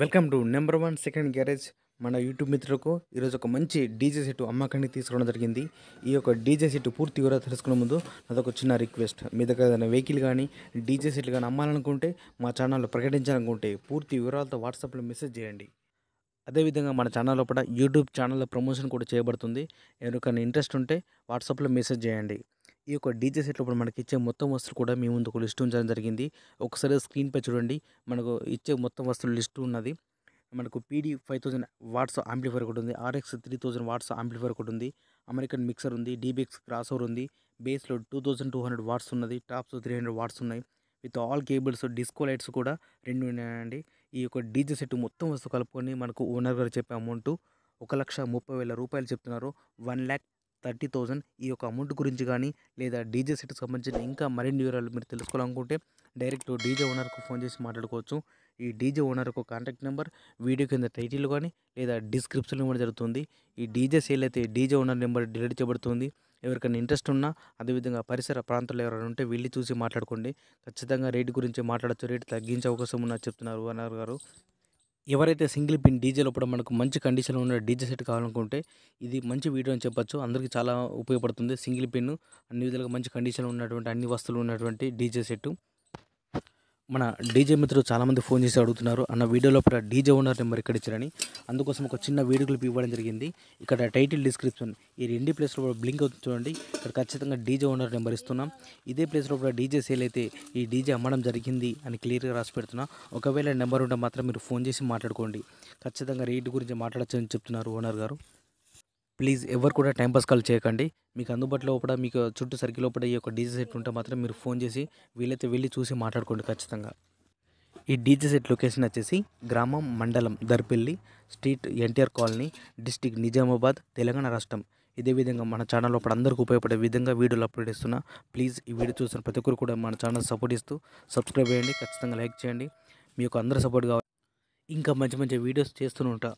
welcome to number one second garage మన YouTube మిత్రులకు ఈరోజు ఒక మంచి డీజే సెట్ అమ్మకాన్ని తీసుకోవడం జరిగింది ఈ యొక్క డీజే సెట్ పూర్తి వివరాలు తెలుసుకునే ముందు నాదొక చిన్న రిక్వెస్ట్ మీ దగ్గర ఏదైనా వెహికల్ కానీ డీజే సెట్లు కానీ అమ్మాలనుకుంటే మా ఛానల్లో ప్రకటించాలనుకుంటే పూర్తి వివరాలతో వాట్సాప్లో మెసేజ్ చేయండి అదేవిధంగా మన ఛానల్ లోపల యూట్యూబ్ ఛానల్లో ప్రమోషన్ కూడా చేయబడుతుంది ఎవరికైనా ఇంట్రెస్ట్ ఉంటే వాట్సాప్లో మెసేజ్ చేయండి ఈ యొక్క డీజే సెట్లో ఇప్పుడు మనకి ఇచ్చే మొత్తం వస్తువులు కూడా మీ ఒక లిస్ట్ ఉంచడం జరిగింది ఒకసారి స్క్రీన్పై చూడండి మనకు ఇచ్చే మొత్తం వస్తువుల లిస్ట్ ఉన్నది మనకు PD five thousand watts amplifier ఒకటి ఉంది RX three thousand watts amplifier ఒకటి ఉంది అమెరికన్ మిక్సర్ ఉంది డీబీఎక్స్ క్రాస్ ఓవర్ ఉంది బేస్లో two thousand two hundred watts ఉన్నది టాప్స్ త్రీ హండ్రెడ్ వాట్స్ ఉన్నాయి with all cables disco lights కూడా రెండు ఉన్నాయండి ఈ యొక్క డీజే సెట్ మొత్తం వస్తువు కలుపుకొని మనకు ఓనర్ గారు చెప్పే అమౌంట్ ఒక లక్ష ముప్పై వేల రూపాయలు చెప్తున్నారు వన్ ల్యాక్ థర్టీ థౌజండ్ ఈ యొక్క అమౌంట్ గురించి కానీ లేదా డీజే సెట్కి సంబంధించిన ఇంకా మరిన్ని వివరాలు మీరు తెలుసుకోవాలనుకుంటే డైరెక్ట్ డీజే ఓనర్కు ఫోన్ చేసి మాట్లాడుకోవచ్చు ఈ DJ owner contact number video కింద టైటిల్ కానీ లేదా డిస్క్రిప్షన్ కూడా జరుగుతుంది ఈ డీజే సేల్ అయితే డీజే ఓనర్ నెంబర్ డిలీట్ చేయబడుతుంది ఎవరికైనా ఇంట్రెస్ట్ ఉన్నా అదేవిధంగా పరిసర ప్రాంతంలో ఎవరైనా ఉంటే వెళ్ళి చూసి మాట్లాడుకోండి ఖచ్చితంగా రేటు గురించి మాట్లాడచ్చు రేటు తగ్గించే అవకాశం ఉన్నా చెప్తున్నారు ఓనర్ గారు ఎవరైతే సింగిల్ పిన్ డీజేలో ఇప్పుడు మనకు మంచి కండిషన్లో ఉన్న డీజే సెట్ కావాలనుకుంటే ఇది మంచి వీడియో అని చెప్పొచ్చు అందరికీ చాలా ఉపయోగపడుతుంది సింగిల్ పిన్ అన్ని విధాలుగా మంచి కండిషన్లో ఉన్నటువంటి అన్ని వస్తువులు ఉన్నటువంటి డీజే సెట్ మన డీజే మిత్రులు చాలామంది ఫోన్ చేసి అడుగుతున్నారు అన్న వీడియో లోపల డీజే ఓనర్ నెంబర్ ఇక్కడ ఇచ్చారని అందుకోసం ఒక చిన్న వీడియో క్లిప్ ఇవ్వడం జరిగింది ఇక్కడ టైటిల్ డిస్క్రిప్షన్ ఈ రెండు ప్లేస్లో బ్లింక్ అవుతుంది చూడండి ఇక్కడ ఖచ్చితంగా డీజే ఓనర్ నెంబర్ ఇస్తున్నాం ఇదే ప్లేస్లో కూడా డీజే సేల్ అయితే ఈ డీజే అమ్మడం జరిగింది అని క్లియర్గా రాసి పెడుతున్నా ఒకవేళ నెంబర్ ఉంటే మాత్రం మీరు ఫోన్ చేసి మాట్లాడుకోండి ఖచ్చితంగా రేటు గురించి అని చెప్తున్నారు ఓనర్ గారు ప్లీజ్ ఎవరు కూడా టైంపాస్ కాల్ చేయకండి మీకు అందుబాటులో కూడా మీకు చుట్టూ సర్కిల్ లోపల ఈ యొక్క డీజే సెట్ ఉంటే మాత్రం మీరు ఫోన్ చేసి వీళ్ళైతే వెళ్ళి చూసి మాట్లాడుకోండి ఖచ్చితంగా ఈ డీజే సెట్ లొకేషన్ వచ్చేసి గ్రామం మండలం Darpilli street NTR colony district Nizamabad Telangana రాష్ట్రం ఇదే విధంగా మన ఛానల్ లోపల అందరికీ ఉపయోగపడే విధంగా వీడియోలు అప్లోడ్ ఇస్తున్నా ప్లీజ్ ఈ వీడియో చూసిన ప్రతి ఒక్కరు కూడా మన ఛానల్ సపోర్ట్ ఇస్తూ సబ్స్క్రైబ్ చేయండి ఖచ్చితంగా లైక్ చేయండి మీకు అందరూ సపోర్ట్ కావాలి ఇంకా మంచి మంచి వీడియోస్ చేస్తూనే ఉంటా